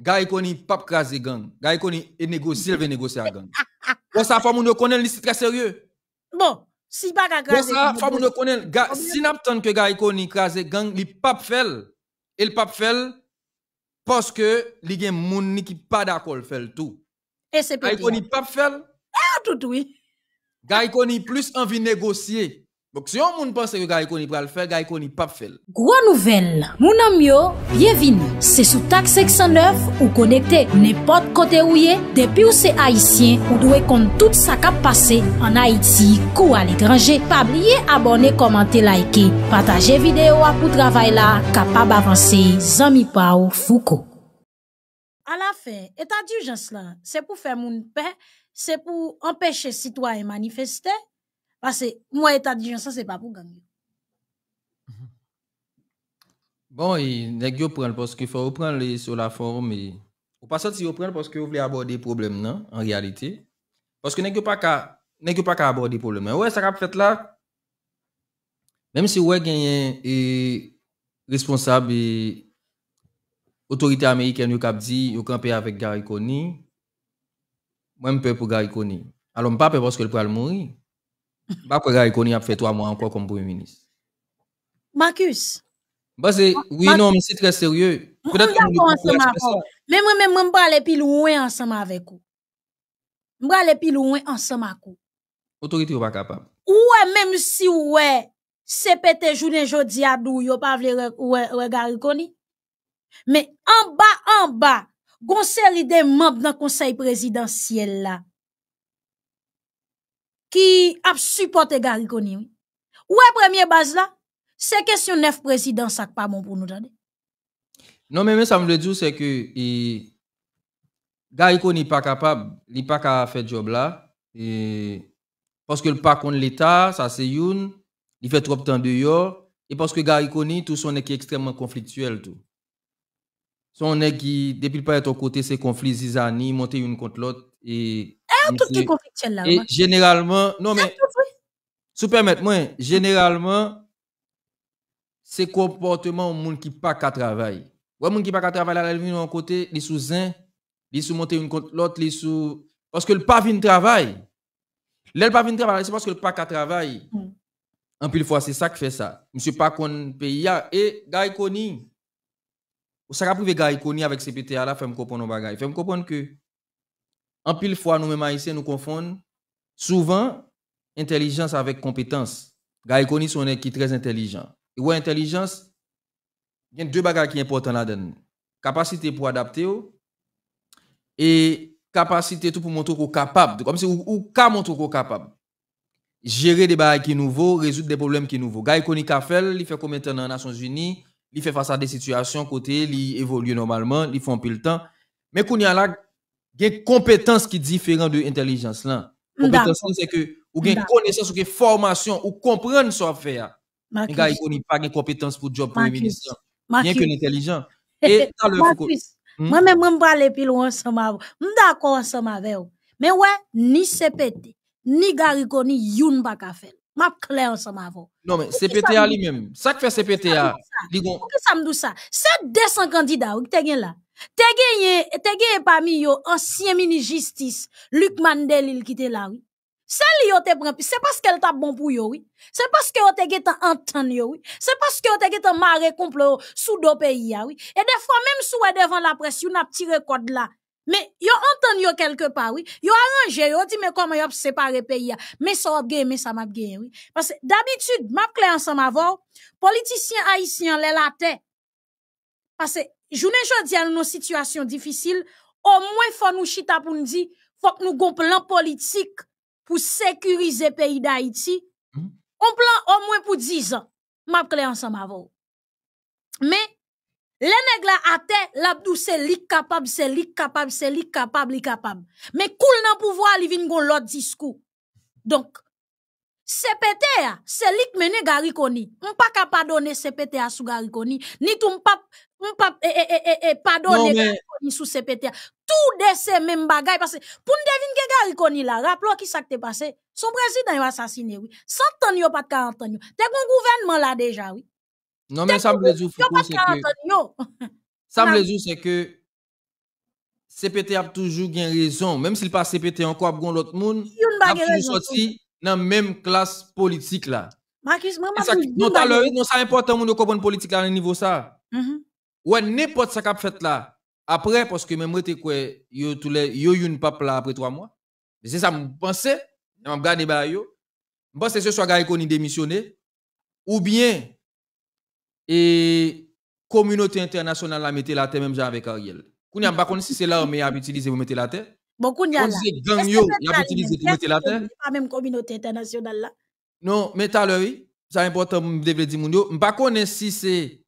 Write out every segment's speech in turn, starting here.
Gars, il pas craser gang. Gars, et connaît négocier, il veut négocier à gang. Bon, ça, faut qu'on connaît, c'est très sérieux. Bon, si pas qu'à craser. Bon, ça, faut connaît. si n'a pas que gars, il craser gang, il pas fel, Il pas fel, parce que, li gen moun ni ki qui pas d'accord fel tout. Et c'est pas fait. Gars, il pas fait. Hein. Ah, tout oui. Gars, plus envie vie négocier. Bok si yon moun pense ki gayko ni pral fèl, gayko ni pap fèl. Gwa nouvel, moun amyo, bievin, se sou tak seksan neuf ou konekte nipot kote ouye, depi ou se haisyen, ou dwe kont tout sa kap pase an Haiti kou al ekranje. Pabriye abone, komante, laike, pataje videyo apou travay la, kapab avanse, zami pa ou fouko. A la fè, etan di ou jans lan, se pou fè moun pè, se pou empèche sitwa e manifeste, Parce que moi, état de ça, c'est pas pour gagner. Mhm. Bon, il parce qu'il faut prendre sur la forme. Ou pas si vous prenez parce que vous voulez aborder le problème, non, en réalité. Parce que vous n'avez pas qu'à aborder le problème. Ouais, ça va fait là. Même si vous avez responsable et autorité américaine, vous avez dit, vous campé avec Gary Connie. Moi, je peux pour Gary Connie. Alors, je ne peux pas parce qu'il le mourir. Ba pregari e koni ap fe to a mwen anko kom pou yon minis? Marcus. Ba se, wye nou misi tre serye. Mwen mwen mwen mwen mwen mwen mwen mwen mwen mwen mwen mwen mwen mwen mwen. Mwen mwen mwen mwen mwen mwen mwen mwen mwen mwen mwen mwen mwen mwen mwen mwen mwen. O tori ti wakapap? Ou wè mèm si wè. Se pète jounen jodi adou yo pa vle regarikoni. Mè anba anba. Gon seri de mèp nan konsey presidansyèl la. qui a supporté Gary Koni. Où est la première base là? C'est question neuf président, ça pas bon pour nous. Non, mais ça me le dit, c'est que Gary n'est pas capable, n'est pas capable de faire job là. Parce que le pas contre l'État, ça c'est Youn, il fait trop de temps dehors. Et parce que Gary tout son est extrêmement conflictuel. Tout. Son est qui, depuis le pas être au côté, c'est conflit, zizani, monter une contre l'autre. Et, eh, et généralement, non ah, mais, si moi généralement, c'est comportement au monde qui pas qu'à travailler. Ou monde qui pas qu'à travailler, là, vient d'un côté, les sous un, les sous monter une contre l'autre, les sous. Parce que le pas vient travail. L'elle pas vient travail, c'est parce que le pas qu'à travail. Mm. En pile fois, c'est ça qui fait ça. Monsieur pas qu'on pays et vous Koni. Ou ça Vous prouvé Gaï Koni avec CPTA là, faire me comprendre bagay. Fait me comprendre que en pile fois, nous-mêmes ici nous confondons souvent intelligence avec compétence. Gary Koni, son qui très intelligent. Et ouais, intelligence, il y a deux bagages qui sont importants là-dedans. Capacité pour adapter oh, et capacité tout pour montrer qu'on est capable. Comme si ou ka montrer qu'on est capable. Gérer des bagages qui sont nouveaux, résoudre des problèmes qui sont nouveaux. Gary Kafel, il fait combien de temps dans les Nations Unies? Il fait face à des situations côté, il évolue normalement, il font un peu le temps. Mais qu'on y a là, il y a des compétences qui sont différentes de l'intelligence. La compétence, c'est que, ou il y a des connaissances, ou des formations, ou des compétences qui sont faites. Il n'y a pas de compétences pour le job de premier ministre. Il n'y a des compétences qui Et ça, le focus. Moi-même, je ne suis pas allé plus loin. Je suis d'accord avec vous. Mais oui, ni CPT, ni GARICO, ni Yun Baka Fel. Je suis clair avec vous. Non, mais CPTA lui-même. Ça fait CPT Pourquoi ça me dit ça? C'est 200 candidats qui sont là. T'es gagné, t'es gagné parmi yo, ancien ministre justice, Luc Mandel, il quittait là, oui. C'est lui, c'est parce qu'elle t'a bon pour oui. C'est parce que yo te oui. C'est parce que t'es été en sous deux pays, oui. Et des fois, même sous devant la pression on a tiré de là. Mais, yon entendu yo quelque part, oui. a arrangé, a dit, mais comment yon séparé pays, Mais ça, a gagné, mais ça m'a gagné, oui. Parce que, d'habitude, m'a clé ensemble avant, politicien haïtien, les la parce que je Joune jodi al une situation difficile, au moins faut nous chita pour nous dire, faut que nous un plan politique pour sécuriser le pays d'Haïti. Hmm. Un plan au moins pour 10 ans. M'a clé ensemble Mais, les nègres là, à terre, c'est capable, c'est capable, c'est li capable, li capable. Mais, cool nan pouvoir, li vin gon l'autre discours. Donc, c'est pété, c'est li qui mené Gariconi. pas capable donner c'est pété à sous Gariconi. Ni tout m'pas, eh, eh, eh, pardonner sous CPT. Tout de ces mêmes bagages. Parce que pour ne deviner que Gary là, rappelons qui ça qui passé. Son président a assassiné, oui. 100 ans, pas de 40 ans. T'es un gouvernement là déjà, oui. Non, mais ça me les c'est que. Ça me les c'est que CPT a toujours gain raison. Même s'il pas CPT encore, il l'autre monde. a toujours sorti dans la même classe politique là. Marcus, maman, ça, non, ça important, nous comprenons politique là, au niveau ça. Mm-hmm. Ouais, n'importe ça qu'a fait là. Après, parce que même moi, t'es quoi, yo, tous les, yo, une pape là après trois mois. c'est ça, je pensais, je regardé ba yo. Je pense ce soit gars qu'on démissionné. Ou bien, et communauté internationale la mettez la terre même genre avec Ariel. Kounya pas qu'on si c'est l'armée a utilisé pour mettre la terre. Bon, kounya. là. C'est gang yo, y a utilisé pour mettre la terre. Pas même communauté internationale là. Non, mais tout à oui. C'est important, je dire, je ne sais pas si c'est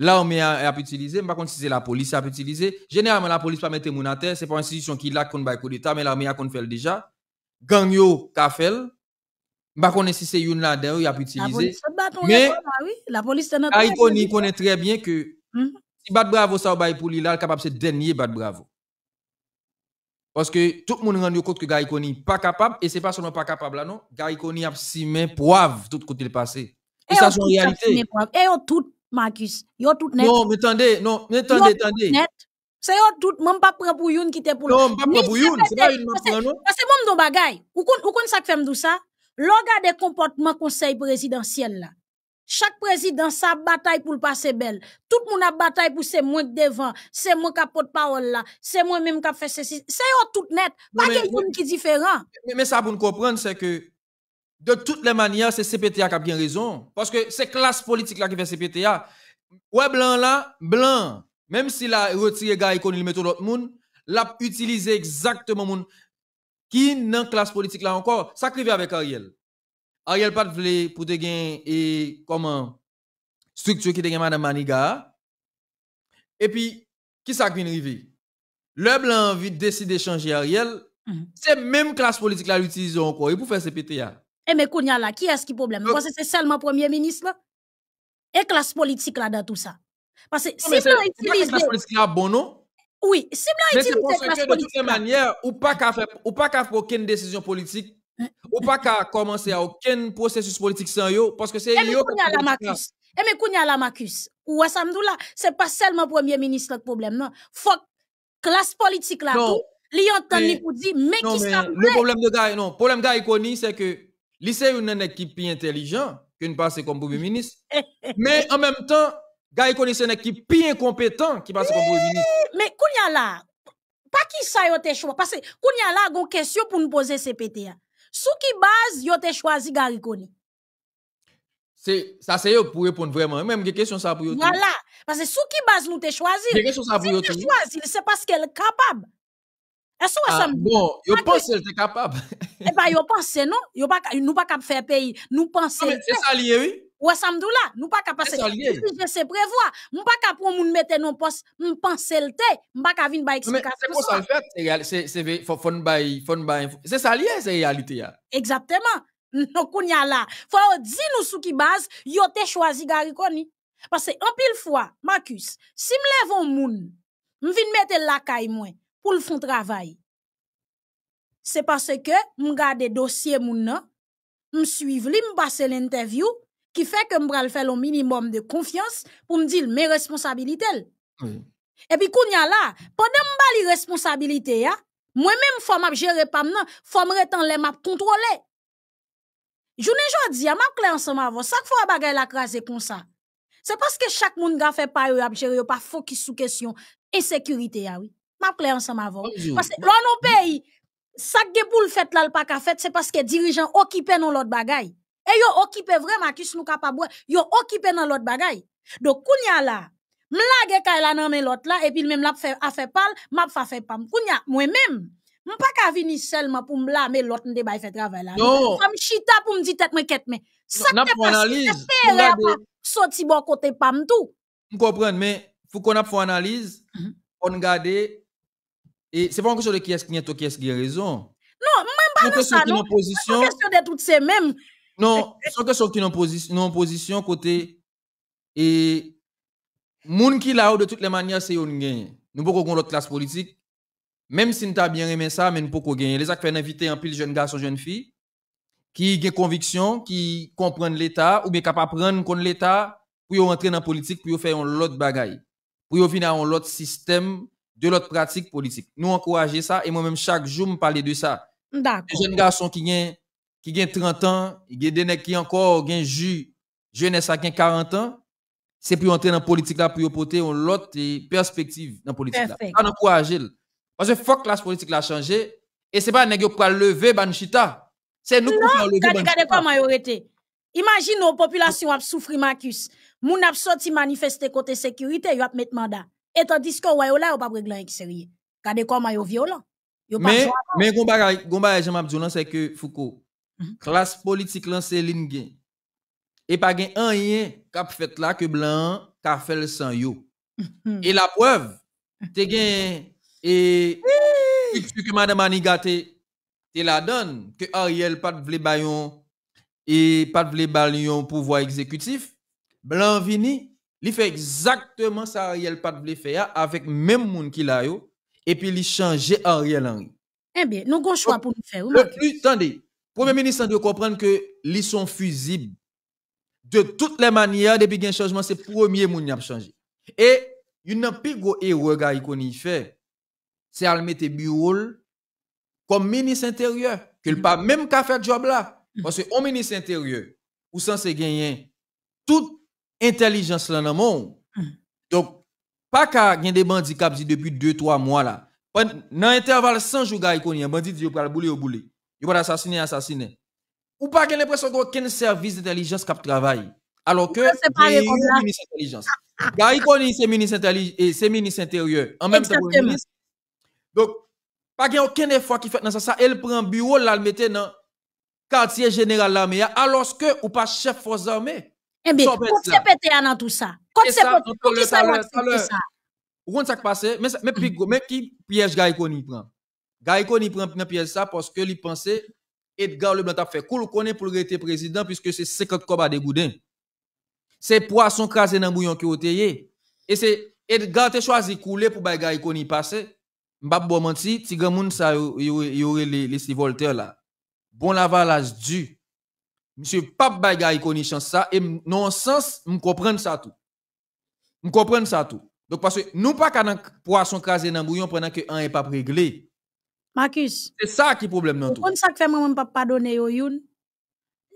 L'armée a est utilisée, par contre, si c'est la police a utilisé, généralement la police pas mettre mon à c'est pas une institution qui l'a contre bail coup d'état, mais l'armée a qu'on fait déjà. Gang yo fait. Par contre, si c'est une là-dedans, il a utilisé. Bah, mais bah la police Haïti connaît très bien que mhm. si bat bravo ça bail pour lui là, capable c'est dernier bat bravo. Parce que tout le monde rend compte que Gaïkoni n'est pas capable, et ce n'est pas seulement pas capable, là, non. Gaïkoni a simé poivre tout côté le passé. Et, ça, c'est une réalité. Et tout Marcus. Yo tout net. Non, mais attendez, non, mais attendez, attendez. Net. C'est tout, même pas prendre pour yon qui te pour. Non, pas pour yon. c'est pas une pour C'est mon que même dans bagay, ou kon ça que fait me dou ça. comportement conseil présidentiel là. Chaque président sa bataille pour le passer belle. Tout le monde a bataille pour c'est moins devant, c'est moi qui porte parole là, c'est moi même qui fait ceci. C'est tout net, pas quelqu'un qui différent. Mais, ça pour nous comprendre c'est que de toutes les manières, c'est CPTA qui a bien raison. Parce que c'est classe politique là qui fait CPTA. Ouais, blanc là, blanc. Même s'il a retiré gars économique, met l'autre monde, l'a utilisé exactement monde qui de classe politique là encore. Ça avec Ariel. Ariel pas de pour te gagner et comment structure qui te madame Maniga. Et puis, qui ça qui vient Le blanc décide de changer Ariel. Mm-hmm. C'est même classe politique là l'utilise encore et pour faire CPTA. Et eh, mais Kounia là, qui est-ce qui est problème? Parce que c'est seulement le Premier ministre et la classe politique là dans tout ça. Parce que si blanc utilise. Classe bon Oui, si blanc utilise. Mais c'est parce que de toute manière, ou pas qu'à faire, ou pas aucune décision politique, hein? ou pas qu'à commencer à aucun processus politique sans yo, parce que c'est eh, yo. la Marcus. Et eh, mais Kounia là, Ou est-ce C'est pas seulement le Premier ministre le problème, non? Faut classe politique là. Non. Li entend ni mais qui s'en Le problème de Gaï, non. Le problème de Gaï, c'est que. Lycée se yon nan plus pi intelijan, ki ne passe premier ministre, Mais en même temps, gars plus une équipe plus incompétente inkompetan ki comme comme premier ministre. Mais koun pas la, pa ki sa yo parce Qu'on y a une question pour nous poser, poser Sur CPT base Sou ki choisi yo choisi Gari Gary C'est ça c'est pour répondre vraiment même des questions ça pour eux voilà parce que sous qui base nous t'es choisi des questions ça pour choisi c'est parce qu'elle est capable que ah, Bon, yo pense elle était capable. eh ben yo pense non, yo pas nous pas capable faire pays, nous penser. Mais c'est ça lié oui. Ou samedi là, nous pas capable passer. Je sais prévoir, m'pas pas capable pour mettre non poste, nous penser le thé, nous pas capable ba expliquer C'est pour ça le fait, c'est c'est faut fon fon C'est ça lié, c'est réalité hein. Exactement. Non kounya là, faut dire nous sous qui base, yo te choisi Gariconi. Parce que en pile fois, Marcus, si me lève un moun, me vinn mettre la caille moi le fond travail. C'est parce que m'garde dossier moun nan, m'suiv li passer l'interview qui fait que m'bral fait le minimum de confiance pour dire mes responsabilités. Et puis qu'on y a là, pendant m'bal les responsabilités hein, moi-même faut à gérer pas m'nan, faut m'retan les m'ap contrôler. Joune jodi a m'ap clé ensemble avant, chaque fois bagaille la craser comme ça. C'est parce que chaque moun ga fait pas yo ap gérer pas focus sous question insécurité ya ah oui m'a clair ensemble avant. Parce que dans nos pays, ça que boule fait là le ka fait, c'est parce que dirigeants occupés dans l'autre bagaille. Et yo occupé vraiment qui nous capable, yo occupé dans l'autre bagaille. Donc kounya là, m'lage kay la nan l'autre là et puis même l'a fait a fait parle, m'a fait pam. Kounya moi-même M pa ka vini seulement pour m mais l'autre m de bay travail travail là. Non. chita pour m tête m'inquiète mais ket mais Sak pour pasi, te pour a pa bon côté pam tout. fou kon ap analyse, mhm. on garde. Et c'est pas une question de qui est-ce qui est qui est qui a raison. Non, même pas non, ça, non. C'est une question de toutes ces mêmes. Non, c'est une question qui est en position, côté et monde qui là de toutes les manières c'est une gagne. Nous pouvons qu'on l'autre classe politique même si nous avons bien aimé ça mais nous pouvons gagner. Les acteurs invités en pile jeunes garçons jeunes filles, qui ont conviction, qui comprennent l'état ou bien de prendre contre l'état pour entrer dans la politique pour faire un autre bagaille. Pour venir à un autre système de l'autre pratique politique. Nous encourager ça et moi-même chaque jour me parler de ça. D'accord. Les jeunes garçons qui ont qui 30 ans, il y a des qui encore ont jus jeunesse qui 40 ans, c'est pour entrer dans la politique là pour porter une autre perspective dans la politique là. Ça encourager. Parce que faut que la politique là changé. et n'est pas qui pour lever banchita. C'est nous qui lever banchita. Regardez ben, comment été. Imagine nos populations souffrir Marcus. Moun a sorti manifester côté sécurité, yo a mettre mandat. Et tandis que vous là, vous pas régler qui sérieux. Regardez comment vous violent. Yo mais mais gomba j'ai j'aime dire c'est que mm-hmm. Foucault mm-hmm. classe politique lance l'ingé et pas gen un rien cap fait là que blanc ka fait le sang yo mm-hmm. et la preuve t'es gen et que madame Aniga te la donne que Ariel pas de vle baillon et pas de vle pour pouvoir exécutif blanc vini il fait exactement ça Ariel Pat avec même monde qui l'a yo et puis il change Ariel Henry. Eh bien, nous avons choix oh, pour nous faire. Le plus, attendez, Premier ministre doit comprendre que ils sont fusibles. De toutes les manières, depuis qu'il changement, c'est le premier monde qui a changé. Et une plus gros erreur qu'on fait, c'est à bureau comme ministre intérieur, qu'il mm. pas même qu'à faire job là. Mm. Parce que ministre intérieur, ou censé gagner tout intelligence là dans le monde. Hmm. Donc, pas qu'à y des bandits qui depuis 2-3 mois là. Dans intervalle 100 jours, il y un bandit qui dit le bouler au bouler. Il va assassiner, assassiner. Ou pas qu'il y l'impression qu'aucun service d'intelligence qui travaille. Alors que, c'est pas ministre d'intelligence. Gary et ses ministre intérieur. En même temps, Donc, pas qu'il aucun effort qui fait dans ça. Elle prend bureau, là, le mettait dans quartier général de l'armée, alors que ou pas chef force armée. Eh bien, peut c'est pété à tout ça, quand c'est pété, qui c'est pété tout ça? Ou quand s'est passé, mais qui piège Gaïconi prend? prend une piège ça parce que lui pensait Edgar Leblanc a fait cool qu'on est pour être président puisque c'est 50 combats de goudin. C'est poisson crasé dans le bouillon qui est Et c'est Edgar a choisi couler pour que passer. passe. bon menti, tigamoun sa yore les Voltaire là. Bon lavage dû. Monsieur Pape Bagay connaît ça et non sens, je comprends ça tout. Je comprends ça tout. Donc parce que nous pas qu'un poisson crasé dans bouillon pendant que un est pas réglé. Marcus. C'est ça qui est problème dans tout. Comme ça que fait moi papa pas pardonner au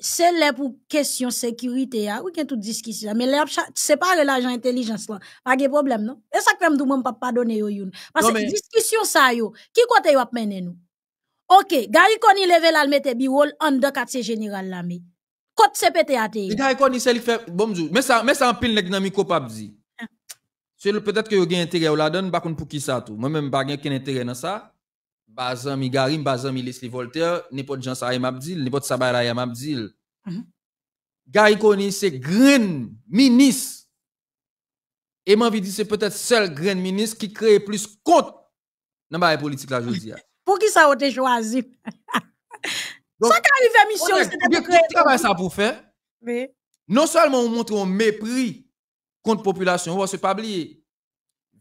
C'est là pour question sécurité a, hein. ou a tout discussion mais là pas l'argent intelligence là, pas de problème non. Et ça que fait mon même pas pardonner yo Parce que discussion ça yo, qui côté yo a mener nous. OK, Gary Koni levé là le mettre bureau en dans quartier général là mais Côte CPT a ate. Li fait bonjour mais ça mais ça mè sa, mè sa an c'est peut-être que yo avez intérêt ou la donne, pas pour qui ça tout moi même pas gen ken intérêt dans ça. Bazan mi garim, bazan mi Voltaire, mhm. n'importe gens e sa yam abdil, n'importe sa bay la Gary Koni c'est grand ministre. Et m'envie dit c'est peut-être seul grand ministre qui crée plus compte dans la politique la jodi Pour qui ça a été choisi? ça arrive à mission, c'est Qui travaille ça pour faire? Non seulement on montre un mépris contre la population, on ne pas oublier.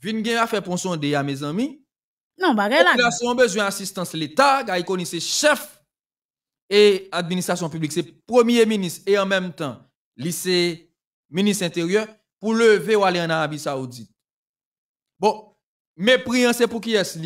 Vin gen a fait pour à mes amis. Non, bah, La population a besoin d'assistance l'État, à il connaît ses chefs et administration publique, c'est premier ministre et en même temps lycée, ministre intérieur, pour lever ou aller en Arabie Saoudite. Bon, mépris, hein, c'est pour qui est-ce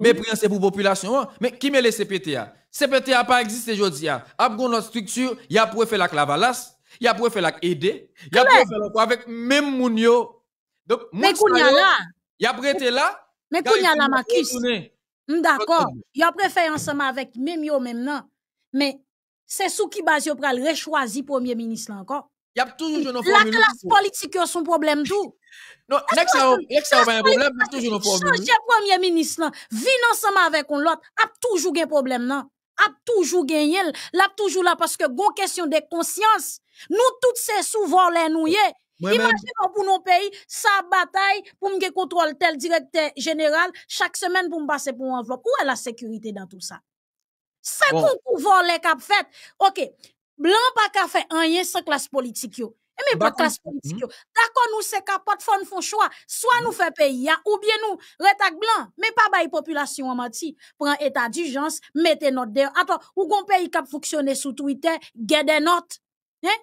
mais Mépris pour population. Hein. Mais qui met les CPTA? CPTA pas existé aujourd'hui. Hein. Après notre structure, il y a pour faire la clavalas, il y a pour faire la aider, il y a pour faire avec même moun yo. Donc, mais qu'on y a là. Il y a prêté là. Mais qu'on hmm, y a là, Marcus. D'accord. Il a préféré ensemble avec même yo même non. Mais c'est sous qui base yo pral rechoisi premier ministre encore. La classe politique son problème tout. Non, next time, a un problème, il y a toujours un problème. Changez premier ministre, vin ensemble avec il y a toujours un problème, non? A toujours gagné, a toujours là, parce que une question de conscience, nous tous c'est souvent les nouillés. Imaginez pour nos pays, sa bataille pour me contrôler tel directeur général, chaque semaine pour me passer pour enveloppe. Où est la sécurité dans tout ça? C'est bon. pour pouvoir les a fait. Ok, Blanc pas qu'à faire un yen sans classe politique yo. Et eh, mais pas classe politique yo. Mhm. D'accord, nous c'est capote, faut nous choix. Soit nous faisons pays ya, hein, ou bien nous retak blanc. Mais pas bay population en menti. Prends état d'urgence, mettez notre de. Attends, ou gon pays kap fonctionner sous Twitter, garder notre. Hein?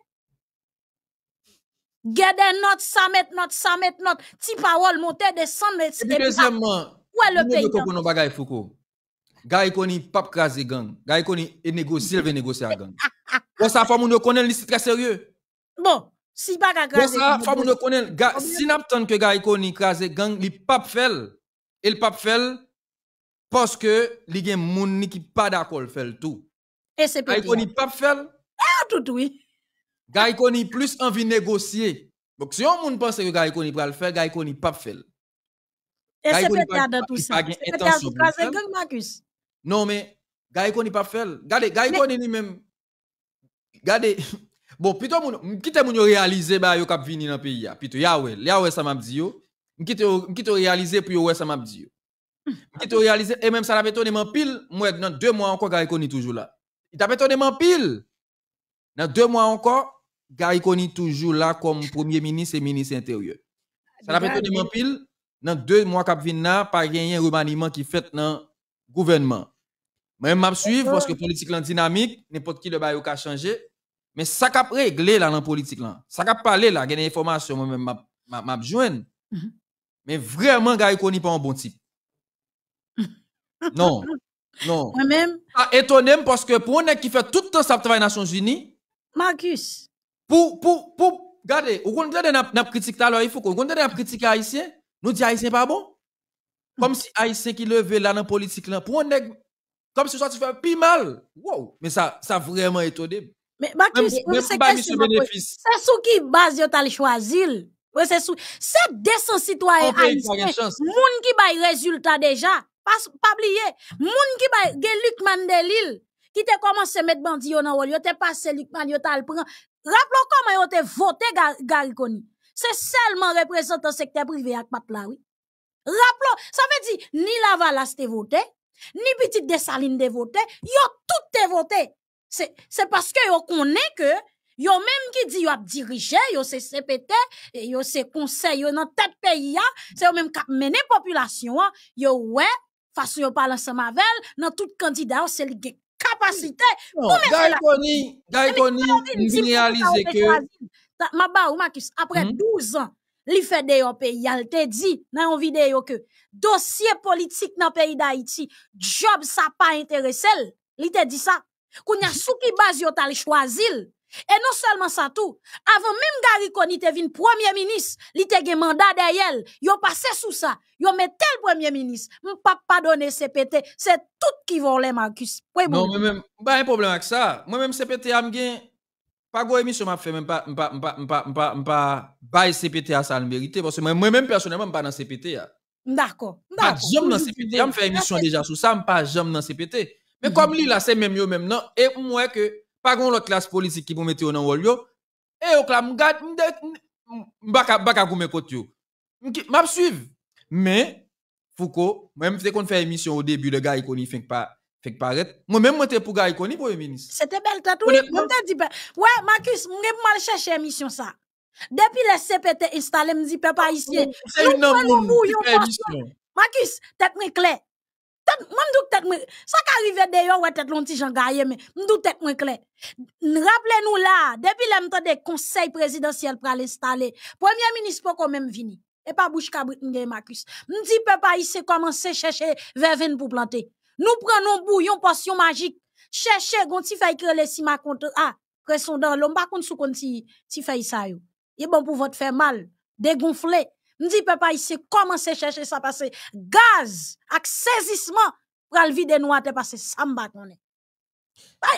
Garder notre, sa met notre, sa met notre. Ti parole monte de 100 mètres. Et deuxièmement, où le pays? Où est le pays? Gaïkoni, pap krasé gang. Gaïkoni, et négocier, il veut négocier gang. Pour ça, faut nous connaître, c'est très sérieux. Bon, si pas grave. Pour ça, faut nous connaître, si n'attend que gars connaît écraser gang, il pas fait. Et le pape fait parce que il y a moun qui pas d'accord fait tout. Et c'est pas il pas fait. Ah tout oui. Gars connaît plus envie négocier. Donc si on moun pense que gars connaît pas le faire, gars connaît pas fait. Et c'est peut-être dans tout ça. C'est peut-être gang Marcus. Non mais gars connaît pas fait. Regardez, gars connaît lui-même Gade, bon, plutôt, moun, quitte moun yo réaliser, ba yo kap vini dans pays ya. plutôt, Yahweh, Yahweh, ça m'a dit yo, quitte yo réaliser, puis Yahweh, ça m'a dit yo. Quitte yo réaliser, et même ça l'a bétonné mon pile, moi, dans deux mois encore, Gary Koni toujours là. Il t'a bétonné mon pile. Dans deux mois encore, Gary Koni toujours là comme premier ministre et ministre intérieur. Ça l'a bétonné mon pile, dans deux mois, kap vini là, pas gagné un remaniement qui fait dans gouvernement. Même m'a suivre parce que politique est dynamique, n'importe qui le bail a changé. Mais ça cap réglé là dans politique là. Ça qu'a parler là, gagne information moi même m'a m'a, mhm. Mais vraiment gars n'est pas un bon type. non. Non. Moi même. étonné parce que pour un qui fait tout le temps ça travail Nations Unies, Marcus. Pour pour pour regardez, on regarde n'a n'a critique là, il faut qu'on regarde des critique haïtien, nous dit haïtien pas bon. Comme hmm. si haïtien qui levé là dans politique là, pour un nèg comme si soit tu fais un pi mal. Wow. Mais ça, ça vraiment étonné. Mais, ma c'est c'est sous qui base yon tal choisi? C'est sous, c'est 200 citoyens haïtiens. Moun qui bail résultat déjà. Pas, oublier. Moun qui bail, Luc Mandelil, qui te commencé mettre bandit yon en yo te passé Luc Mandelil, prend. Rappelons comment yo te voté Gariconi. C'est seulement représentant secteur privé à pat oui. Rappelons, ça veut dire, ni la valas te voté, ni petite Dessaline voter, yo tout te C'est c'est parce que yo connaît que yo même qui dit yo a dirigé, yo c'est CPT, yo c'est conseil dans tête pays hein. c'est même qui mener population, hein. yo ouais façon yo parle ensemble avec dans tout candidat c'est le capacité. Daikoni, Daikoni, que ma ba ou après 12 hmm? ans li fait de pays, il te dit dans une vidéo que dossier politique dans pays d'Haïti, job ça pas intéressé, il te dit ça. Qu'on a sous qui base yon tal choisil. Et non seulement ça tout, avant même Gary Koni te vin premier ministre, li te gen mandat derrière, yo passé sous ça, yo met tel premier ministre, m pas ces CPT, c'est tout qui vole Marcus. Non, mais même, pas un problème avec ça. Moi même CPT am gen pas gros émission, m'a fait même pas, pas pas pas pas pas bail CPT à ça le mérite parce que moi-même, personnellement, pas dans CPT. Hein. D'accord. Pas jamais dans CPT, me fait émission déjà sur ça, pas jamais dans CPT. Mais mhm. comme lui, là, c'est même yo même non, et moi que, pas grand l'autre classe politique qui vous mettez dans le yo, et au clam, m'gade, m'baka, m'baka goumé kote yo. M'ap suivre. Mais, Foucault, même si qu'on fait émission au début, le gars, il connaît pas fait moi-même, moi, pour gagner connu, le ministre. C'était belle tatouille. Moi, t'as dit, ben, ouais, Marcus, moi, mal chercher mission ça. Depuis le CPT installé, me dit, papa ici. Oh, c'est une amour. Marcus, tête moins clair. Tête, moi, m'doute t'es moins Ça qui arrive d'ailleurs, ouais, tête longtemps, j'en gagne, mais nous tête moins clair. Rappelez-nous là, depuis l'emploi des conseils présidentiels pour l'installer, premier ministre pour quand même venir. Et pas bouche cabrit, Marcus. dit papa ici, commencer chercher 20 pour planter. Nou pren nou bou yon porsyon magik. Cheche goun ti fay krele si ma konta a. Ah, Pre son dan lomba konta sou kon ti fay sa yo. Ye bon pou vòt fè mal. Degonflè. Ndi pe pa yi se komanse cheche sa pase. Gaz ak sezisman pralvi de nou a te pase. Samba konen.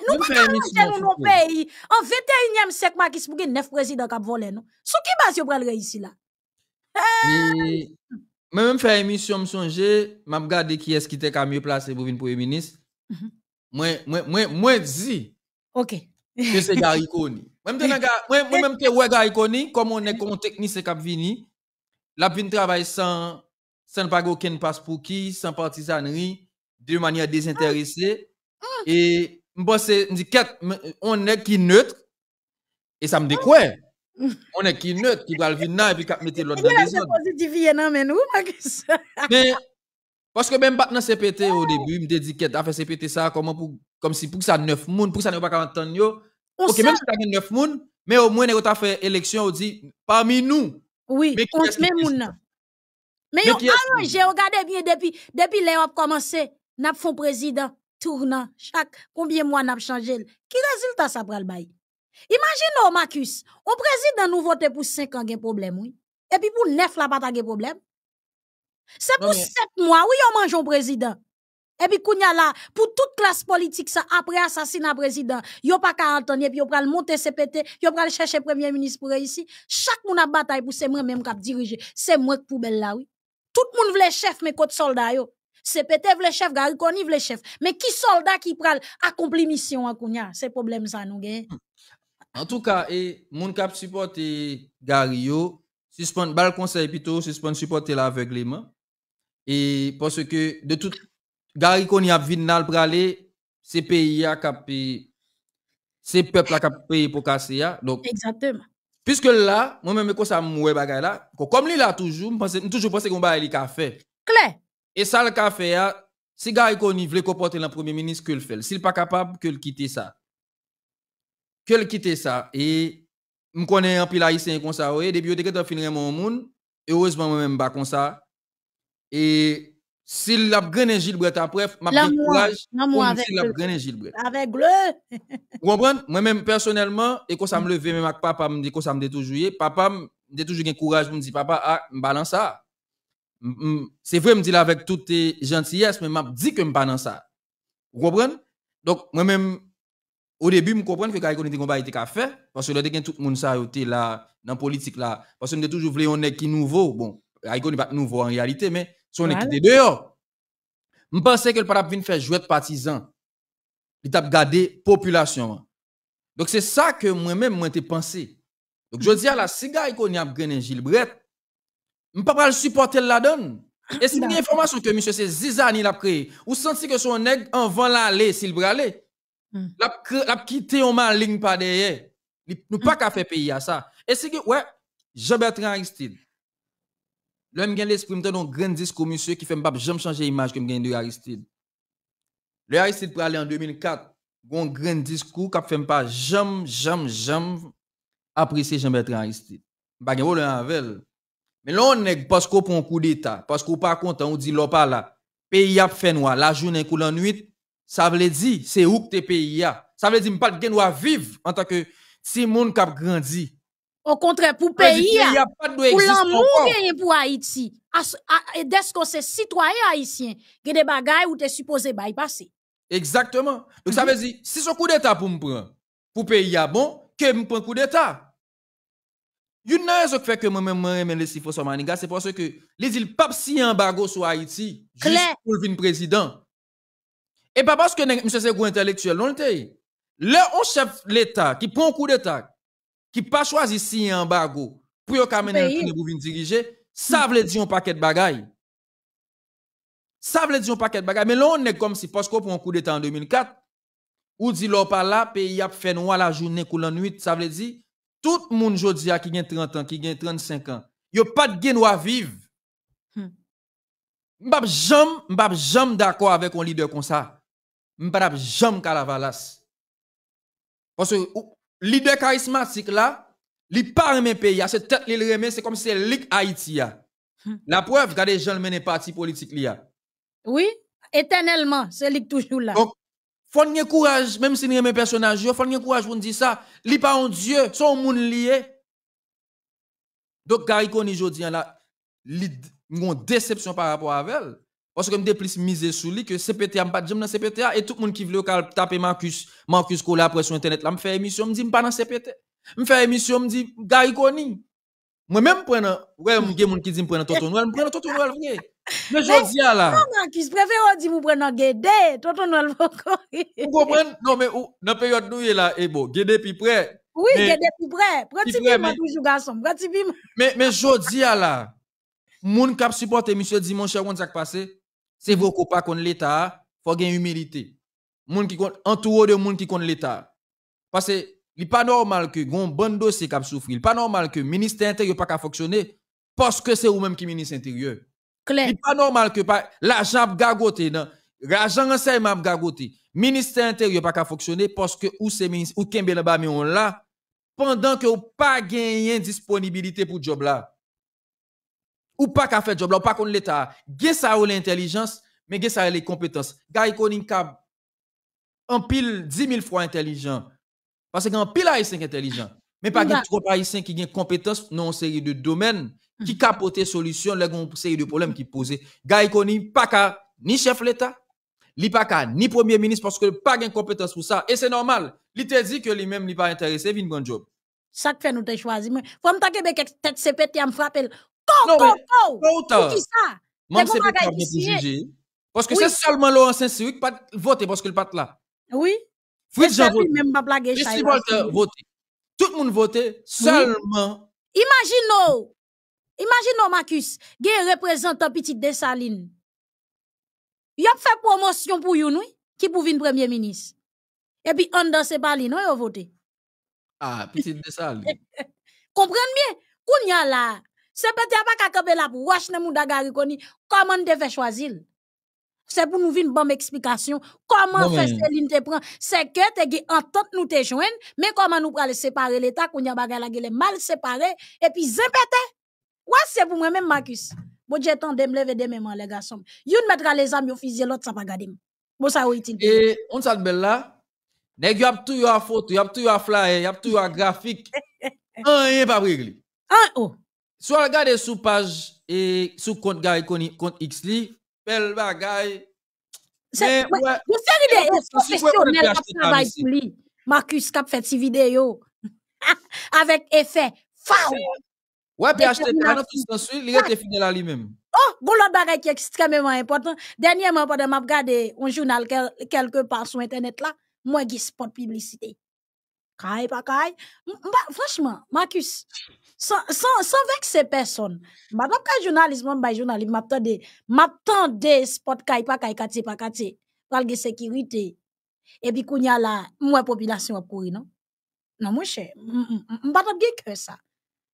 Nou manan anjèl yon nou peyi. An vetè yon yem sekma ki se pou gen nef prezidak ap vole nou. Sou ki baz yo pral re yi si la? Eeeh... Même faire émission, je songeais, je qui est-ce qui était mieux placé pour venir premier ministre. Moi, mhm. moi, dis. OK. Que c'est Gary Moi-même, que Gary comme on est comme technicien qui la travaille sans, pas aucun passe pour qui, sans partisanerie, de manière désintéressée. Mm. Et je pense que on est qui neutre, et ça me quoi on est qui neutre, qui va le venir et puis qui mettre l'autre dans les zones. mais parce que même maintenant, CPT au début, il me dit qu'elle a fait CPT ça, comment pour, comme si pour ça 9 moun, pour ça ne pas 40 ans, Ok, même si tu as 9 moun, mais au moins, tu as fait élection, on dit, parmi nous. Oui, mais se moun. Mais on j'ai regardez bien, depuis, depuis les a commencé, n'a pas fait président, tournant, chaque, combien de mois n'a pas changé. Qui résultat ça le bail? Imagine Marcus, on président Président, vote pour 5 ans, a problème oui. Et puis pour 9 la pas de problème. C'est pour 7 on mange au président. Et puis kounya la, pour toute classe politique, ça assassinat président, président yo pa ka et puis yo pral monte il yo pral le premier ministre pour réussir. Chaque moun a bataille pour se même qui dirigé, c'est moi moi qui poubel la oui. Tout veut vle chef mais kote soldat yo. veut vle chef, gari koni vle chef. qui soldat soldat qui pral mission à hein, Kounya? C'est problème. ça nous gen. Hmm. En tout cas, et mon cap supporte Gario, suspend bal conseil plutôt, suspend supporter l'aveuglement. Et parce que de tout Gary qu'on a vinal pralé, c'est pays a cap c'est peuple a cap pour casser ah. Donc Exactement. Puisque là, moi même quoi ça moué bagay là, comme lui là toujours, pense toujours penser qu'on le café. Clair. Et ça le café a ah, si Gary qu'on y comporter le premier ministre qu'il le fait, s'il pas capable que le quitter ça. Quel quitter ça et je connais un pile haïtien comme ça ouais depuis que tu fini mon monde heureusement moi même pas bah, comme ça et s'il l'a gagné Gilbert après m'a dit courage s'il l'a gagné Gilbert avec le vous moi même personnellement et quand ça me lever même avec papa me dit quand ça me dit toujours papa me dit toujours courage me dit papa ah balance ça c'est vrai me dit avec toute gentillesse mais m'a dit que me balance. ça vous comprenez donc moi même au début, je comprends que Kari Koné était qu'à faire, parce que tout le monde s'est là, dans la politique là, parce que nous toujours voulu un qui nouveau. Bon, Kari n'est pas nouveau en réalité, mais son équipe est dehors. Je pense que le pape vient faire jouer de partisans. Il a gardé population. Donc, c'est ça que moi-même, moi, pensé. Donc, je dis à la si il a un Gilbert, je ne peux pas le supporter la donne. Et si une bah. information que M. c'est Zizani l'a créé, ou senti que son nègre en vent l'aller s'il bralait, Hmm. Lap ki te yon man lign pa deye. Nou pa hmm. ka fe peyi a sa. E se ge, wè, jom betre an Aristide. Lè m gen lè esprimte don gren diskou monsye ki fèm pap jom chanje imaj ke m gen de Aristide. Lè Aristide pou ale en 2004 gon gren diskou kap fèm pa jom, jom, jom apresye jom betre an Aristide. Bagèm ou lè an vel. Men lè ou nek pasko pou an kou lita. Pasko ou pa kontan ou di lò pa la. Peyi ap fè noua. La jounen kou lan 8. ça veut dire, c'est où que t'es pays Ça veut dire, pas de pas vivre en tant que si monde qui a grandi. Au contraire, pour pays, pour l'amour est pour Haïti, dès qu'on c'est citoyen haïtien, il des bagailles où tu es supposé passer. Exactement. Donc ça mhm. veut dire, si son coup d'État pour me prendre, pour pays bon, que me prend coup d'État. Une raison qui fait que moi-même, moi les si sur maniga, c'est parce que les îles papes si embargo sur Haïti, juste pour le président. Et pas parce que monsieur c'est intellectuel, non le Là, on chef l'État qui prend un coup d'État, qui pas choisi si un embargo pour yon kamene pour venir diriger, ça veut dire un paquet de bagailles. Ça veut dire un paquet de bagailles. Mais là, on est comme si, parce qu'on prend un coup d'État en 2004, ou dit l'on pas là, pays a fait noir la journée, la nuit, ça veut dire, tout le monde aujourd'hui qui a 30 ans, qui a 35 ans, il pas de gain à vivre. Je ne suis jamais d'accord avec un leader comme ça m'pap jam kalavalas. Parce que l'idée charismatique là, il pas mes pays, c'est tête li c'est comme si c'est l'idée Haïti. La preuve, les gens mènent parti politique là. Oui, éternellement, c'est l'ik toujours là. Donc, faut courage, même si nous remède personnage, faut courage pour nous dire ça. Li pas un Dieu, son monde lié. Donc, Gary Koni, la l'id mon une déception par rapport à elle. Parce que je plus misé sur lui que CPTA, je pas dans CPTA. Et tout le monde qui veut taper Marcus, Marcus Kola après sur Internet, là, me fait émission, me dit, pas dans CPTA. Me fait émission, me dit, Gary Koni. Moi-même, y ouais, mon gens qui dit, me prends Tonton Noël, me prenne Tonton Noël, venez. Mais je dis là. Non, Marcus, préfère dire, vous prenne Guédé, Tonton Noël, Vous comprenez? Non, mais, dans la période nous, là, et eh, bon, Guédé, puis prêt. Oui, Guédé, puis prêt. Pratiquement, toujours garçon, pratiquement. Mais, mais je dis là, moun cap supporte, monsieur, dimanche mon passé. C'est vous qu'on pas contre l'État, faut gagner humilité. qui entouré de monde qui contre l'État. Parce que il pas normal que un bon dossier qui souffrir, il pas normal que le ministère intérieur pas fonctionner parce que c'est vous même qui est ministre intérieur. Il Il pas normal que la l'argent gagoté non, l'argent renseignement gagoté. Ministère intérieur pas fonctionner parce que ou c'est ministre ou kembe là là pendant que ou pas gagné disponibilité pour job là ou pas qu'à faire job ou pas qu'on l'État. Gen ça ou l'intelligence, mais gen ça ou les compétences. Gary Koning en pile 10 000 fois intelligent. Parce qu'en pile haïtien intelligent. Mais pas gen trop haïtien qui gen compétences dans une série de domaines qui mm-hmm. capote solution, les une série de problèmes qui posent. Gars, Koning pas qu'à ni chef l'État, li pas qu'à ni premier ministre parce que pas gen compétence pour ça. Et c'est normal. Li te dit que lui-même li pas intéressé, vin bon job. Ça fait nous te choisi. faut me taquer tête CPT à me non, non, mais, C'est go, parce que c'est seulement l'ancien Sirik qui voter parce qu'il pas là. Oui. Fritz pas euh, Tout le monde vote seulement. Imaginez! Imaginez Imaginons, Marcus. Il représentant petit Dessaline. Il a fait promotion pour vous, Qui pour premier ministre. Et puis, on dans ce balines, non, il a voté. Ah, petit Dessaline. Comprenez bien. Quand y a là, c'est peut pas qu'à camper là pour nous dans comment garikoni. Comment devait choisir C'est pour nous une bonne explication comment bon fait Céline te prend. C'est que tu as entente nous te joindre, mais comment nous pour séparer l'état qu'on y a bagarre mal séparé et puis impéter. Ouais, c'est pour moi même Marcus. Bon j'ai tendé me lever des mains les garçons. mettez mettra les amis au fusil l'autre ça pas garder. Bon ça oui. Et on s'en belle là. Nèg a tout yo a photo, a tout yo a flyer, a tout yo a graphique. Rien pas réglé. Ah oh. Si on regarde sous page et sous compte Gary compte X li, belle bagaille. C'est une série de professionnels qui travaillent pour lui. Marcus Cap fait ses vidéos avec effet. Faou! Ouais, puis acheter pas dans tout il était fidèle à lui-même. Oh, bon l'autre bagaille qui est extrêmement important. Dernièrement, pendant m'a regardé un journal quelque part sur internet là, moi qui spot publicité. Kay, pa kay. Mba, franchement, Marcus, sans sans sans vek se person, mba tap ka jounalisman journalisme, bah, jounalism, map tan de, map Kai de spot kay pa kay kate pa sécurité, pral ge sekirite. Epi kounya la, moi population a courir non? Non, mon cher mba tap ge ça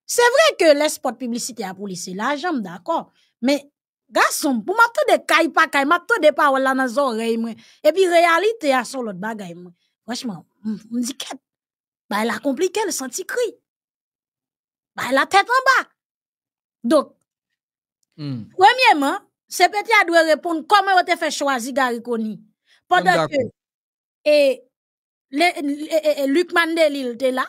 c'est vrai que les l'espot publicité a pour lise la, d'accord mais garçon pour pou map kay pa kay, map to de pa wala nan zon rey mwen. E pi a son lot bagaille moi franchement on dit bah, elle a compliqué, le senti cri. Bah, a tête en bas. Donc, hmm. premièrement, c'est petit a doit répondre comment vous avez fait choisir Gary Koni. Pendant que et, Luc Mandelil était là,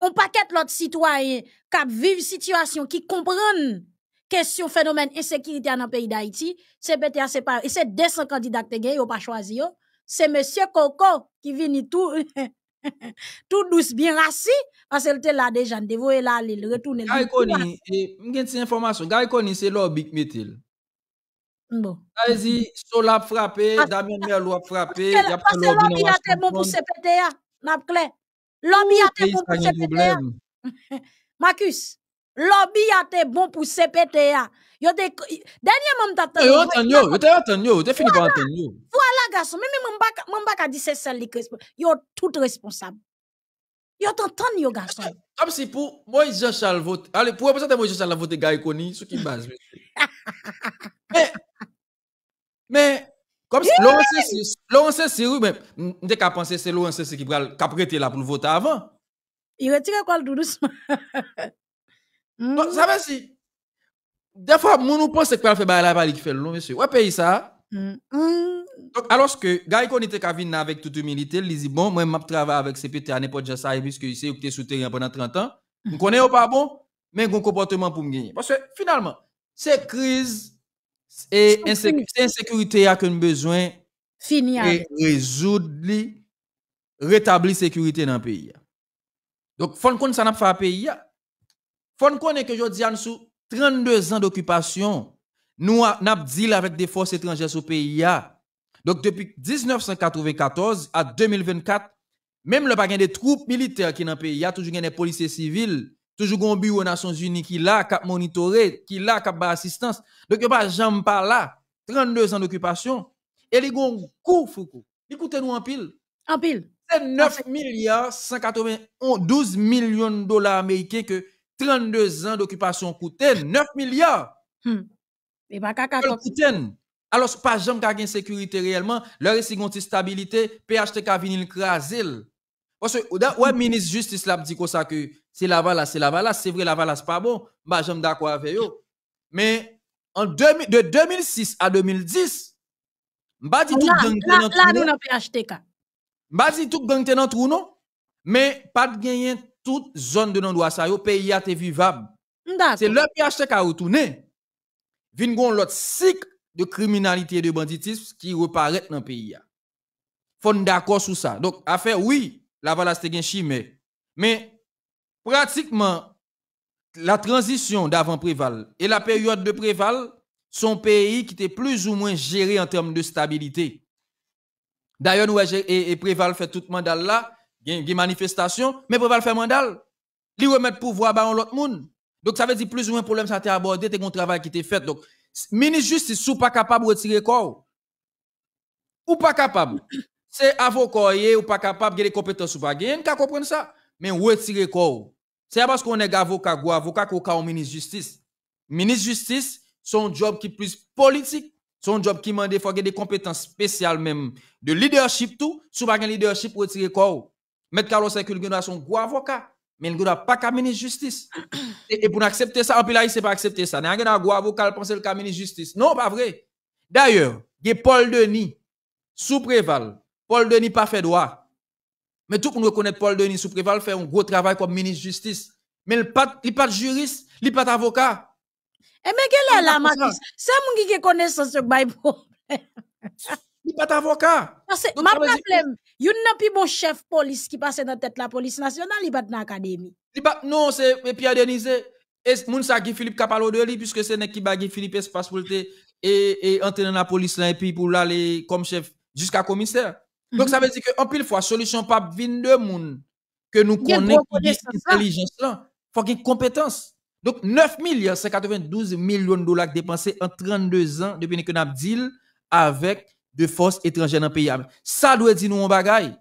on paquette l'autre citoyen qui vivent situation, qui comprennent question phénomène insécurité dans le pays d'Haïti, c'est peut c'est pas, et c'est 200 candidats qui ont pas choisi, oh. c'est monsieur Coco qui vient tout, tout douce bien rassi, parce qu'elle était là déjà dévoilé là il retourne et m'gen information Gary c'est l'obic big Bon. y Damien a il bon pour CPTA, n'a pas L'homme a été bon pour CPTA. Marcus, lobby a été bon pour CPTA. Yo te dernièrement garçon, même mon bac a dit c'est qui responsable tout Ils sont tous Ils t'entendent, les garçons. Comme si pour moi, Jachal charles vote. Allez, pour que moi, Jean-Charles vote Guy ce qui base. mais, mais, comme si l'on sait Laurent oui, mais, dès qu'à penser, c'est Laurent c'est qui va capreter là pour le voter avant. Il retire quoi le doucement? Mm. Ça va si. Des fois, nous pense que le fait de la balle qui fait le long, monsieur. ou paye ça. Mm. Mm. Donc, alors que, gars, qu'on était Kavin avec toute humilité, il dit, bon, moi, je travaille avec CPT à n'importe quel puisque tu es sous terrain pendant 30 ans. Mm. Je connais pas bon, mais un comportement pour me gagner. Parce que, finalement, c'est crise et insécurité, insécurité a qu'un besoin. Fini Et résoudre, rétablir sécurité dans le pays. Donc, faut qu'on ça n'a pas fait pays. Faut que je dis en 32 ans d'occupation nous avons deal avec des forces étrangères au pays. Donc, depuis 1994 à 2024, même le pas des troupes militaires qui dans le pays, il y toujours des policiers civils, toujours un bureau aux Nations Unies qui là, qui monitoré, qui là, qui a assistance. Donc, il n'y a pas là. 32 ans d'occupation. Et les gens coup, Foucault. Écoutez-nous en pile. En pile. C'est 9 milliards millions de dollars américains que 32 ans d'occupation coûtaient. 9 milliards. Hmm. Et ce Alors, pas jamais qu'il y une sécurité réellement. Leur est une stabilité, PHTK vient craser. Parce que, ouais, ministre justice l'a dit ça que c'est la là, c'est la là, c'est vrai, la là, c'est pas bon. Bah, j'aime d'accord avec eux. Mais, en de 2006 à 2010, Mba dit tout gang tenan trou nou. gagner nou PHTK. Mba di tout gang de non-droit. sa yo, pays a vivable. le PHTK a retourner vin gon l'autre cycle de criminalité et de banditisme qui reparaît dans le pays. Faut d'accord sur ça. Donc, affaire, oui, la gen chime, mais pratiquement, la transition d'avant Préval et la période de Préval sont pays qui étaient plus ou moins gérés en termes de stabilité. D'ailleurs, nous, et, Préval fait tout mandal là, il manifestation, mais Préval fait mandat. Il remet pouvoir à l'autre monde. Donc, ça veut dire plus ou moins problème ça a été abordé, c'est un travail qui été fait. Donc, ministre justice, sou pas capable de retirer corps. Ou pas capable. C'est avocat ou pas capable de des compétences ou pas Vous ka comprendre ça. Mais retirer corps. C'est parce qu'on est avocat, ou avocat est un ministre justice. Ministre justice, son job qui est plus politique, son job qui demande faut des compétences spéciales même de leadership tout, sou pas leadership retirer corps. Mettre Carlos Circule dans son avocat mais il a pas qu'à ministre justice. et, pour accepter ça, en plus, là, s'est pas accepter ça. N'a rien à voir avocat le ministre justice. Non, pas vrai. D'ailleurs, il y a Paul Denis sous Préval. Paul Denis pas fait droit. Mais tout le monde reconnaît Paul Denis sous Préval fait un gros travail comme ministre justice. Mais il n'est pas, de juriste, il n'est pas avocat. Et eh, mais quel est la Matisse C'est mon qui connaît ce problème. Il n'est pas avocat. ma problème, Yon nan pi bon chef police police qui passe tête la police nationale li bat nan akademi. Li non, c'est Pierre Denise, Et moun sa ki Philippe Kapalo de lui, puisque c'est nek ki bagi Philippe Espace et et dans la police là et puis pour la li comme chef, jusqu'à commissaire. Mm -hmm. Donc mhm. ça veut que en pile fois, solution pas vin de moun, que nous connaissons, hein. intelligence qu'il faut ait compétence. Donc 9 millions de dollars dépensés en 32 ans depuis que nous avons deal avec de force étrangères dans le pays. Ça doit dire nous un bagaille.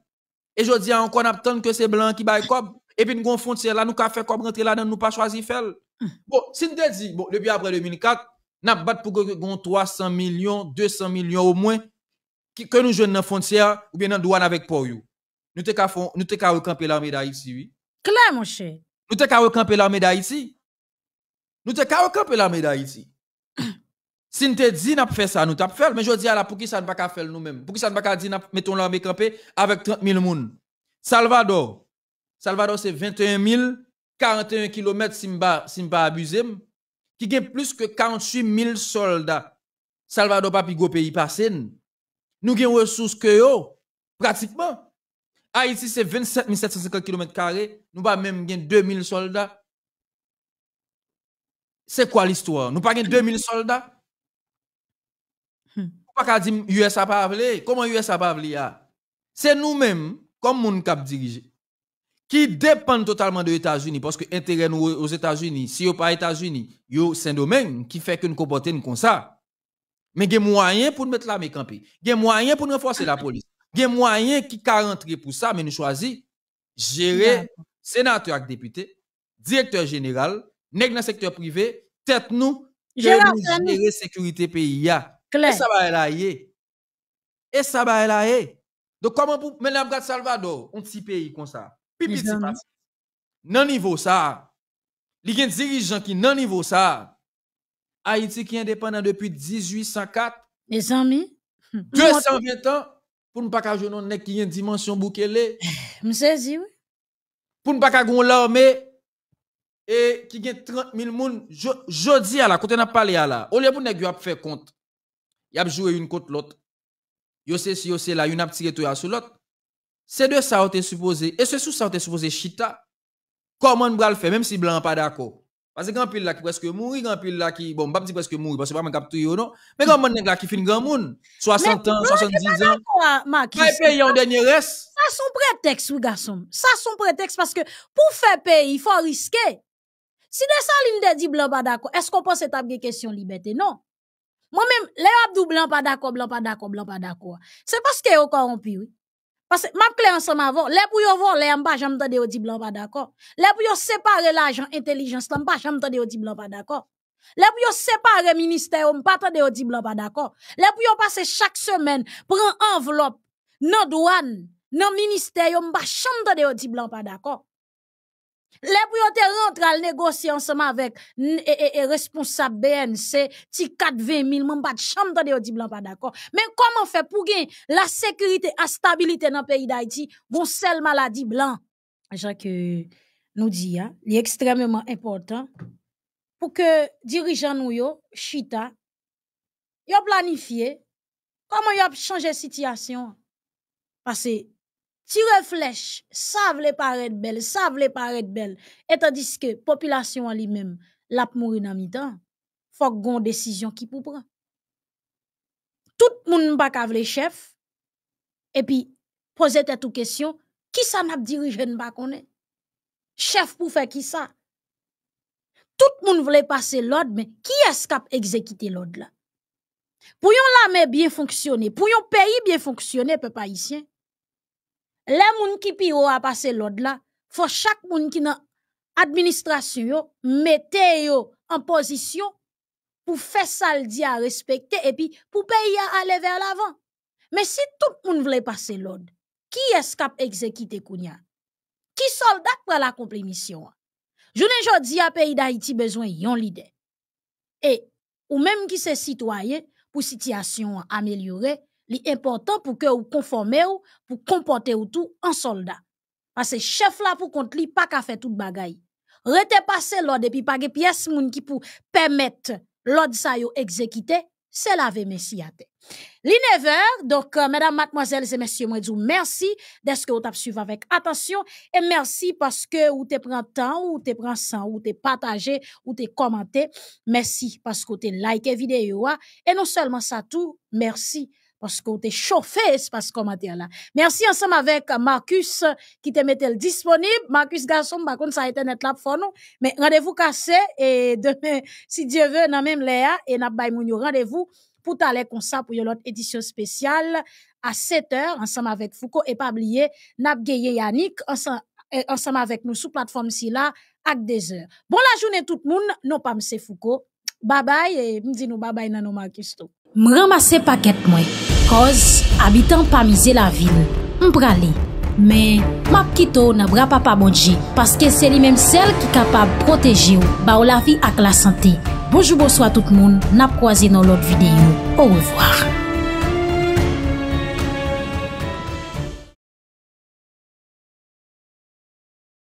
Et je dis encore, on que c'est blanc qui baille comme. Et puis, nous avons frontière là, nous avons fait comme rentrer là, nous n'avons pas choisi faire. Hmm. Bon, si nous dit, bon, depuis après 2004, nous avons battu pour 300 millions, 200 millions au moins, que nous jouons dans la frontière ou bien dans douane avec pour you. Nous avons qu'à recamper l'armée d'Haïti, oui. Clair, mon cher. Nous avons qu'à recamper l'armée d'Haïti. Nous avons qu'à recamper l'armée d'Haïti. Si nous te dit n'a fait ça, nous avons fait, mais je dis à la pour qui ça ne va pas faire nous-mêmes. Pour qui ça ne va pas dire mettons l'armée campée avec 30 000 personnes Salvador. Salvador c'est 21 000 41 km Simba m'abuse abusé qui gagne plus que 48 000 soldats. Salvador pas au pays passé. Nous gagne ressources que pratiquement. Haïti c'est 27 750 km2, nous pas même 2 000 soldats. C'est quoi l'histoire Nous pas 2 000 soldats Hmm. Pas qu'à dire USA pas appelé. Comment USA pas appelé C'est nous-mêmes, comme mon cap dirigé, qui dépendent totalement de États-Unis. Parce que l'intérêt aux États-Unis, si vous pas États-Unis, yo c'est un domaine qui fait que nous comportons comme ça. Mais il y a moyen pour nous mettre la main Il y a moyen pour renforcer la police. Il y a moyen qui rentrer pour ça, mais nous choisissons gérer sénateur et député, directeur général, nèg dans secteur privé, tête nous, gérer sécurité pays. Et ça va là, Et ça va là, Donc, comment pour. Mme Gat Salvador, un petit pays comme ça. Pipi, petit parti. Nan niveau ça. Il y a dirigeants qui, nan niveau ça. Haïti qui est indépendant depuis 1804. Mes amis. 220 ans. Pour ne pas qu'à jouer non qui une dimension boukele. Je dit, oui. Pour ne pas qu'à l'armée et qui gagne 30 000 moun dis à la côté n'a parlé à la au lieu pour ne pas compte y a joué une contre l'autre. Yo c'est yo c'est là, une a tiré tout sur l'autre. C'est de ça on était supposé et c'est sous ça on était supposé chita. Comment on va le faire même si blanc pas d'accord. Parce que grand pile là qui presque mourir, grand pile là qui bon, pas dit presque mourir parce que pas tout capter non. Mais comment on là qui fin grand monde, 60 ans, 70 ans. Hein, Mais payer un dernier Ça son prétexte oui garçon. Ça son prétexte parce que pour faire payer, il faut risquer. Si des salines de dit blanc pas d'accord, est-ce qu'on pense que c'est une question liberté non? Mwen men, le wap dou blan pa dako, blan pa dako, blan pa dako, se paske yo korompi wè. Paske, map kli ansan ma vò, le pou yo vò, le yon pa janm ta deyo di blan pa dako. Le pou yo separe la ajan, intelijans, la mpa janm ta deyo di blan pa dako. Le pou yo separe minister, yon pa ta deyo di blan pa dako. Le pou yo pase chak semen, pran anvlop, nan douan, nan minister, yon pa janm ta deyo di blan pa dako. Les pou rentrent à rentre à avec ensemble les e, responsables BNC ti 4-20 mil pas bat chambre pas Mais di faire pour d'accord. Mais comment pour la sécurité à stabilité dans pays pays d'Haïti, bon sel maladie blanc? Jacques nous dit, il hein, est extrêmement important pour que dirigeants nou yo, chita, yo comment comment yo changer situation. Parce que... Tire flèche, ça pas paraître belle, ça pas paraître belle. Et tandis que population en lui-même, l'a mourir dans mi-temps, faut qu'on décision qui pourra prendre. Tout le monde pas qu'à chef et puis poser tête aux question, qui ça n'a dirigé pas Chef pour faire qui ça Tout le monde voulait passer l'ordre, mais qui est-ce qui a exécuté l'ordre là Pour yon l'armée bien fonctionner, pour yon pays bien fonctionner, peuple haïtien, les gens qui ont a passé l'ordre là, faut chaque personne qui a administration yo mette en position pour faire ça respecter et puis pour payer à aller vers l'avant. Mais si tout le monde voulait passer l'ordre, qui est ce qui exécuter Kounia? Qui soldat pour la mission? Je ne dis à pays d'Haïti besoin yon leader. Et ou même qui se citoyen pour situation améliorée? li important pour vous conformez vous ou, pour comporter ou tout en soldat. que chef là pour compte li pas ka faire tout bagay. Rete et puis pas de pièce moun ki pour permettre l'ordre sa yo la la à Li donc, euh, mesdames, mademoiselles et messieurs, moi, je merci d'être que vous suivi avec attention et merci parce que vous te le temps, ou te le sang, ou te partagé, ou te commenté. Merci parce que vous te la vidéo hein. et non seulement ça tout, merci parce que t'es chauffé espace commentaire là. Merci ensemble avec euh, Marcus euh, qui te mettait disponible. Marcus Garçon, par contre, ça a été net là pour nous. Mais rendez-vous cassé et demain, si Dieu veut, dans même l'air, et n'a pas rendez-vous pour aller comme ça pour une édition spéciale à 7 heures ensemble avec Foucault et pas oublier, n'a Yannick euh, ensemble avec nous sous plateforme si là à des heures. Bon la journée tout le monde, non pas c'est Foucault. Bye bye et me dis nous bye bye nan Marcus M ramase paket mwen. Koz, abitan pa mize la vil. M prale. Men, map kito na bra pa pa bodje. Paske se li menm sel ki kapab proteji ou. Ba ou la vi ak la sante. Bojou bojou a tout moun. Nap kwa zi nan lot videyo. Ou revoar.